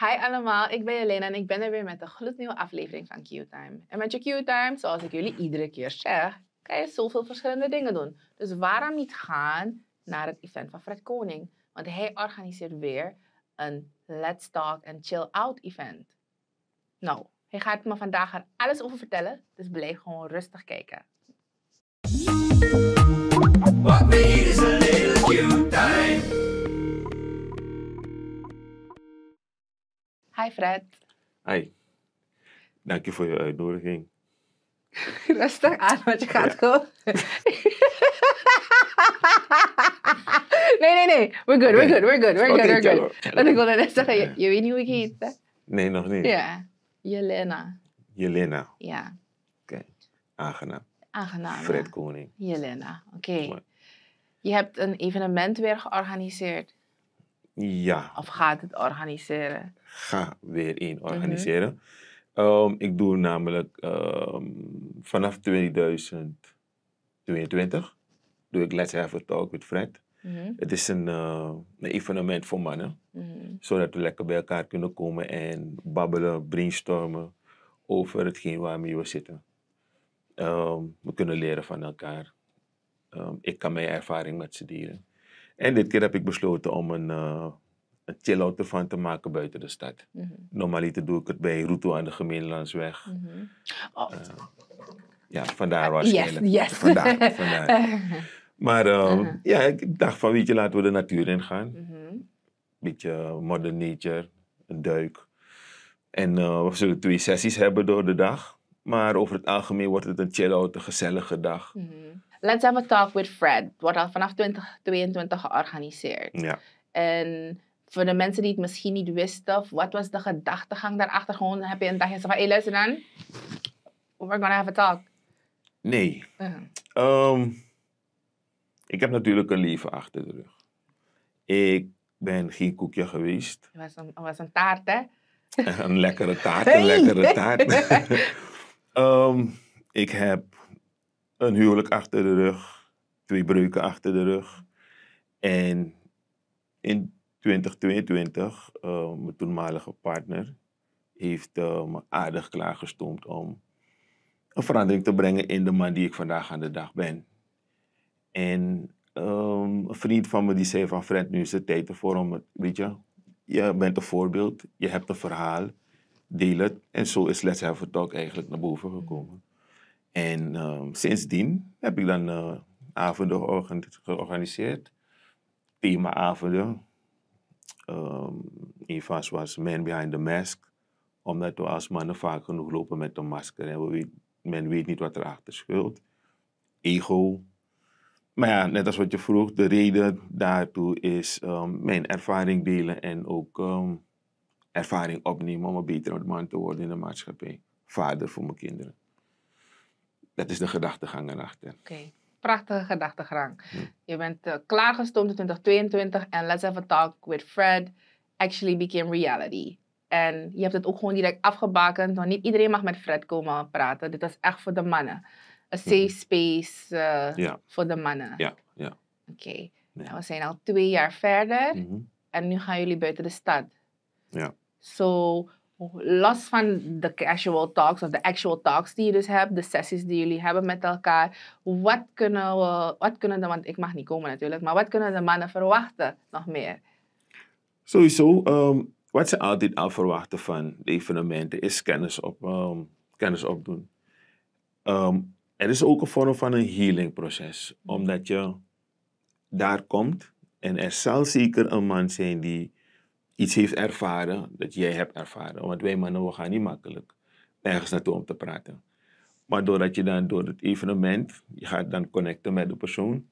Hi allemaal, ik ben Jelena en ik ben er weer met een gloednieuwe aflevering van Q-Time. En met je Q-Time, zoals ik jullie iedere keer zeg, kan je zoveel verschillende dingen doen. Dus waarom niet gaan naar het event van Fred Koning? Want hij organiseert weer een Let's Talk and Chill Out event. Nou, hij gaat me vandaag er alles over vertellen, dus blijf gewoon rustig kijken. Fred. Hi. Dank je voor je uitnodiging. Rustig aan, want je gaat gewoon. nee, nee, nee. We're good, we're good, we're good, we're good, we're good. Want ik wilde zeggen, je, weet niet hoe ik heet, hè? Nee, nog niet. Ja. Jelena. Jelena. Ja. Oké. Okay. Aangenaam. Aangenaam. Fred Koning. Jelena, oké. Je hebt een evenement weer georganiseerd. Ja. Of gaat het organiseren? ga weer één mhm. organiseren. Ehm, ik doe namelijk ehm, vanaf 2022 doe ik Let's Have a Talk with Fred. Mhm. Het is een, eh, een, evenement voor mannen, mhm. zodat we lekker bij elkaar kunnen komen en babbelen, brainstormen over hetgeen waarmee we zitten. Ehm, we kunnen leren van elkaar. ik kan mijn ervaring met ze delen. En dit keer heb ik besloten om een, eh, een chill-out ervan te maken buiten de stad. Mm doe ik het bij Ruto aan de Gemeenlandsweg. Mm oh. eh, ja, vandaar eh, was Yes, yes. Vandaar, vandaar. Eh. maar mhm. ja, ik dacht van, weet je, laten we de natuur in gaan. Mhm. Beetje modern nature, een duik. En we zullen twee sessies hebben door de dag. Maar over het algemeen wordt het een chill-out, een gezellige dag. Mhm. Let's Have a Talk with Fred wordt al vanaf 2022 georganiseerd. Ja. En voor de mensen die het misschien niet wisten, wat was de gedachtegang daarachter? Gewoon heb je een dagje van, hé hey, luister dan, we're gonna have a talk. Nee. Uh-huh. Ehm, ik heb natuurlijk een leven achter de rug. Ik ben geen koekje geweest. Het was een, was een taart, hè? een lekkere taart, een lekkere taart. Ehm, ik heb een huwelijk achter de rug, twee breuken achter de rug. En in 2022, eh, mijn toenmalige partner, heeft eh, me aardig klaargestoomd om een verandering te brengen in de man die ik vandaag aan de dag ben. En ehm, een vriend van me die zei van Fred, nu is het tijd ervoor om, weet je, je bent een voorbeeld, je hebt een verhaal, deel het. En zo is Let's Have a Talk eigenlijk naar boven gekomen. En ehm, sindsdien heb ik dan uh, avonden georganiseerd, themaavonden um, was Man Behind the Mask. Omdat we als mannen vaak genoeg lopen met een masker. En weet, men weet niet wat erachter schuilt. Ego. Maar ja, net als wat je vroeg, de reden daartoe is um, ehm, mijn ervaring delen en ook ehm, ervaring opnemen om een betere man te worden in de maatschappij. Vader voor mijn kinderen. Dat is de gedachtegang erachter. Oké prachtige gedachtegang. Hm. Je bent uh, klaargestoomd in 2022 en Let's Have a Talk with Fred actually became reality. En je hebt het ook gewoon direct afgebakend, want niet iedereen mag met Fred komen praten. Dit was echt voor de mannen. A safe mhm. space eh, voor de mannen. Ja, ja. Oké. Nou, we zijn al twee jaar verder mhm. en nu gaan jullie buiten de stad. Ja. so, los van de casual talks of de actual talks die je dus hebt, de sessies die jullie hebben met elkaar, wat kunnen we, wat kunnen de, want ik mag niet komen natuurlijk, maar wat kunnen de mannen verwachten nog meer? Sowieso, ehm, wat ze altijd al verwachten van de evenementen is kennis, op, ehm, kennis opdoen. Um, ehm, het is ook een vorm van een healingproces, mm-hmm. omdat je daar komt en er zal zeker een man zijn die iets heeft ervaren dat jij hebt ervaren. Want wij mannen, we gaan niet makkelijk ergens naartoe om te praten. Maar doordat je dan door het evenement, je gaat dan connecten met de persoon.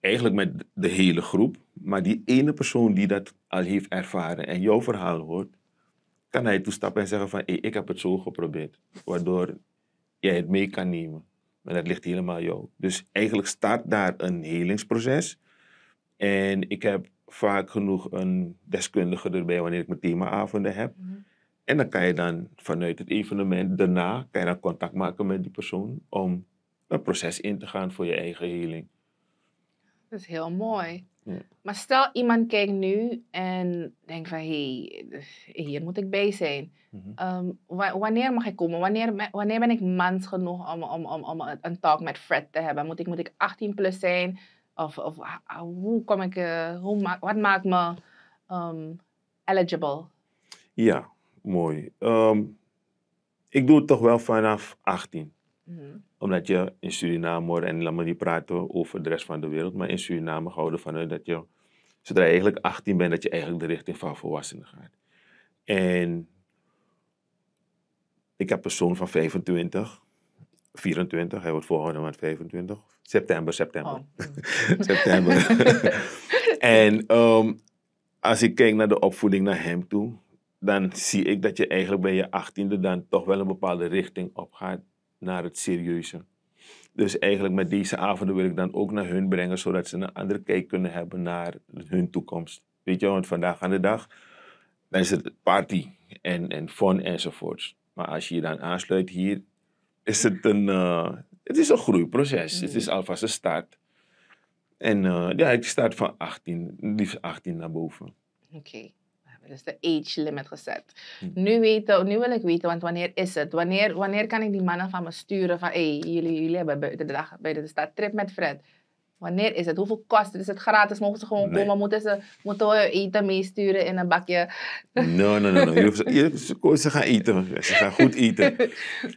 Eigenlijk met de hele groep. Maar die ene persoon die dat al heeft ervaren en jouw verhaal hoort, kan hij stappen en zeggen van, hey, ik heb het zo geprobeerd. Waardoor jij het mee kan nemen. Maar dat ligt helemaal jou. Dus eigenlijk start daar een helingsproces en ik heb vaak genoeg een deskundige erbij wanneer ik mijn themaavonden heb. Mhm. En dan kan je dan vanuit het evenement daarna kan je dan contact maken met die persoon om een proces in te gaan voor je eigen healing. Dat is heel mooi. Maar stel iemand kijkt nu en denkt van hé, hey, dus hier moet ik bij zijn. Mhm. Ehm, wanneer mag ik komen? Wanneer, wanneer ben ik mans genoeg om, om, om, een talk met Fred te hebben? Moet ik, moet ik 18 plus zijn? Of, of ah, ah, hoe kom ik, eh, wat maakt me ehm, eligible? Ja, mooi. Ehm, ik doe het toch wel vanaf 18. Mhm. Omdat je in Suriname, hoor, en laat maar niet praten over de rest van de wereld, maar in Suriname houden vanuit dat je, zodra je eigenlijk 18 bent, dat je eigenlijk de richting van volwassenen gaat. En ik heb een zoon van 25. 24, hij wordt volgende maand 25. September, september. Oh. september. en ehm, als ik kijk naar de opvoeding naar hem toe, dan zie ik dat je eigenlijk bij je 18e dan toch wel een bepaalde richting opgaat naar het serieuze. Dus eigenlijk met deze avonden wil ik dan ook naar hun brengen, zodat ze een andere kijk kunnen hebben naar hun toekomst. Weet je, want vandaag aan de dag, dan is het party en, en fun enzovoorts. Maar als je je dan aansluit hier, is het een, eh, het is een groeiproces. Mm. Het is mm. alvast een start. En eh, ja, ik start van 18, liefst 18 naar boven. Oké. Okay. Dus de age limit gezet. Hm. Nu, weten, nu wil ik weten, want wanneer is het? Wanneer, wanneer kan ik die mannen van me sturen van... hé, hey, jullie, jullie hebben buiten de dag, buiten de stad trip met Fred. Wanneer is het? Hoeveel kost het? Is het gratis? Mogen ze gewoon komen? Moeten, ze, moeten we eten meesturen in een bakje? Nee, nee, nee. nee. Ze, ze, gaan eten. Ze gaan goed eten.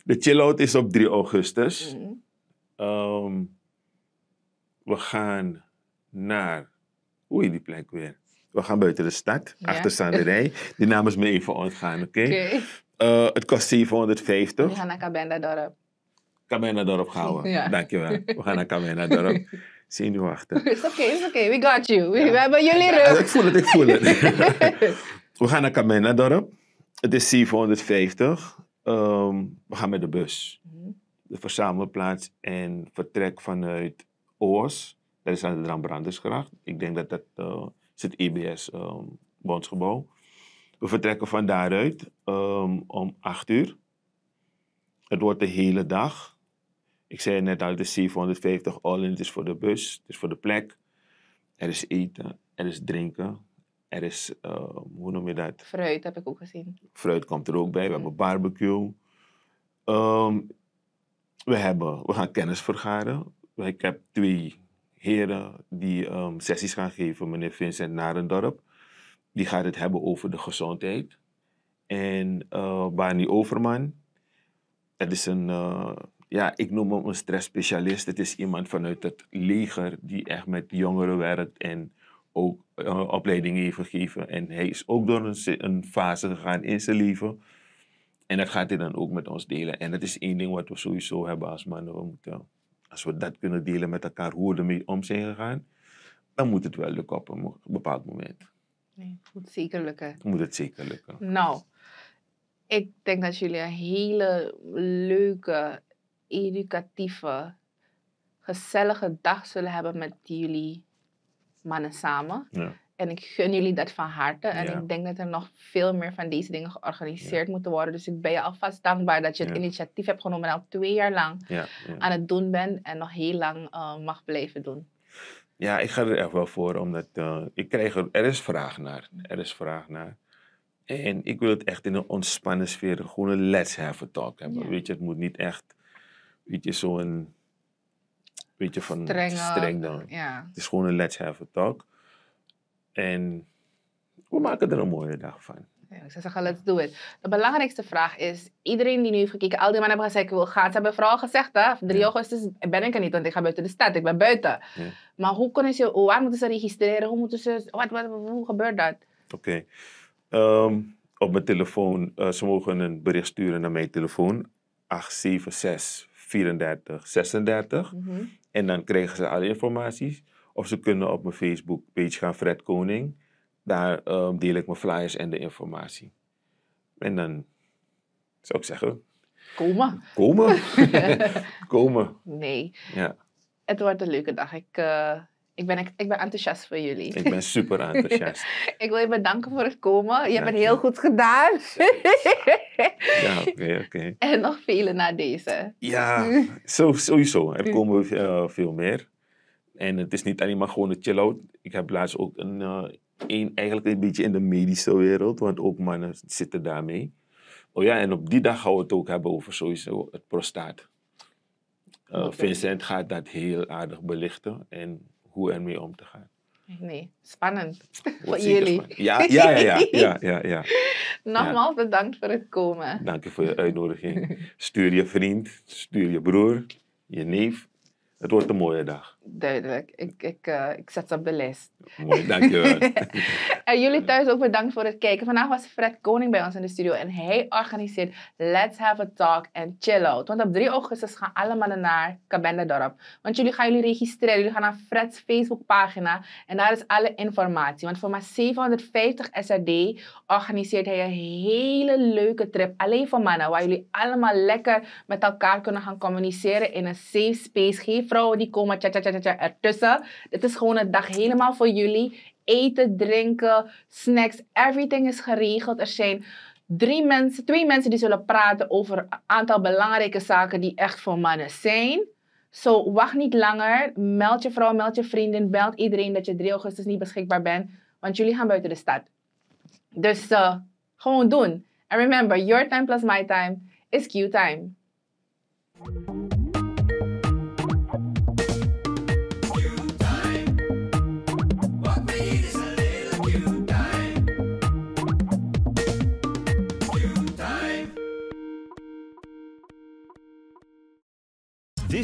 De chill-out is op 3 augustus. Mhm. Ehm, we gaan naar... Oei, die plek weer. We gaan buiten de stad, ja. achter Sanderij. Die naam is me even ontgaan, oké? Okay? Eh, het kost 750. We gaan naar Cabenda Dorp. Cabenda Dorp gaan we. Ja. Dankjewel. We gaan naar Cabenda Dorp. zenuwachtig. It's okay, it's okay. We got you. We, hebben jullie rug. ik voel het, ik voel het. we gaan naar Kamena-dorp. Het is 750. Ehm, we gaan met de bus. Mhm. De verzamelplaats en vertrek vanuit Oos. Dat is aan de Rambrandersgracht. Ik denk dat dat uh, eh, het IBS-bondsgebouw. Ehm, we vertrekken van daaruit ehm, om 8 uur. Het wordt de hele dag. Ik zei net al, nou, het is 750 all in. Het is voor de bus, het is voor de plek. Er is eten, er is drinken. Er is, ehm, hoe noem je dat? Fruit heb ik ook gezien. Fruit komt er ook bij. We hebben barbecue. Ehm, we, hebben, we gaan kennis vergaren. Ik heb twee heren die um, sessies gaan geven. Meneer Vincent Narendorp. Die gaat het hebben over de gezondheid. En eh, Barney Overman. Dat is een... Eh, ja, ik noem hem een stressspecialist. Het is iemand vanuit het leger die echt met jongeren werkt en ook eh, opleidingen heeft gegeven. En hij is ook door een, een, fase gegaan in zijn leven. En dat gaat hij dan ook met ons delen. En dat is één ding wat we sowieso hebben als mannen. moeten, als we dat kunnen delen met elkaar, hoe we ermee om zijn gegaan, dan moet het wel lukken op een bepaald moment. Nee, het moet zeker lukken. Moet het zeker lukken. Nou, ik denk dat jullie een hele leuke educatieve, gezellige dag zullen hebben met jullie mannen samen. Ja. En ik gun jullie dat van harte. En ik denk dat er nog veel meer van deze dingen georganiseerd moeten worden. Dus ik ben je alvast dankbaar dat je het initiatief hebt genomen en al twee jaar lang aan het doen bent en nog heel lang eh, mag blijven doen. Ja, ik ga er echt wel voor, omdat eh, ik krijg er, is vraag naar. Er is vraag naar. En ik wil het echt in een ontspannen sfeer, gewoon een let's have a talk hebben. Weet je, het moet niet echt je zo'n... Beetje van... Streng, dan. Ja. Het is gewoon een let's have a talk. En we maken er een mooie dag van. Ja, ik zou zeggen, let's do it. De belangrijkste vraag is, iedereen die nu heeft gekeken, al die mannen hebben gezegd, ik wil gaan. Ze hebben vooral gezegd, hè, 3 augustus ben ik er niet, want ik ga buiten de stad, ik ben buiten. Maar hoe kunnen ze, waar moeten ze registreren, hoe moeten ze, wat, wat, hoe gebeurt dat? Oké. Ehm, op mijn telefoon, eh, ze mogen een bericht sturen naar mijn telefoon, 876 34, 36. Mhm. En dan krijgen ze alle informaties. Of ze kunnen op mijn Facebook page gaan, Fred Koning. Daar ehm, deel ik mijn flyers en de informatie. En dan zou ik zeggen... Komen. Komen. komen. Nee. Ja. Het wordt een leuke dag. Ik... Eh, ik ben, ik ben enthousiast voor jullie. Ik ben super enthousiast. ik wil je bedanken voor het komen. Je hebt het heel goed gedaan. ja, oké, oké. En nog vele na deze. Ja, sowieso. Er komen eh, veel meer. En het is niet alleen maar gewoon een chill-out. Ik heb laatst ook een, uh, eigenlijk een beetje in de medische wereld, want ook mannen zitten daarmee. Oh ja, en op die dag gaan we het ook hebben over sowieso het prostaat. Eh, Vincent gaat dat heel aardig belichten. En hoe ermee om te gaan. Nee, spannend voor jullie. Ja, ja, ja, ja, ja, Nogmaals bedankt voor het komen. Dank je voor je uitnodiging. Stuur je vriend, stuur je broer, je neef. Het wordt een mooie dag. Duidelijk. Ik, ik, eh, ik zet ze op de lijst. Mooi, dankjewel. en jullie thuis ook bedankt voor het kijken. Vandaag was Fred Koning bij ons in de studio en hij organiseert Let's Have a Talk and Chill Out. Want op 3 augustus gaan alle mannen naar Kabendadorp. Want jullie gaan jullie registreren. Jullie gaan naar Fred's Facebookpagina en daar is alle informatie. Want voor maar 750 SRD organiseert hij een hele leuke trip. Alleen voor mannen, waar jullie allemaal lekker met elkaar kunnen gaan communiceren in een safe space. Geen vrouwen die komen, tja, tja, tja cha, ertussen. Het is gewoon een dag helemaal voor jullie. Eten, drinken, snacks, everything is geregeld. Er zijn drie mensen, twee mensen die zullen praten over een aantal belangrijke zaken die echt voor mannen zijn. Zo, wacht niet langer. Meld je vrouw, meld je vriendin, meld iedereen dat je 3 augustus niet beschikbaar bent. Want jullie gaan buiten de stad. Dus eh, gewoon doen. En remember, your time plus my time is Q time.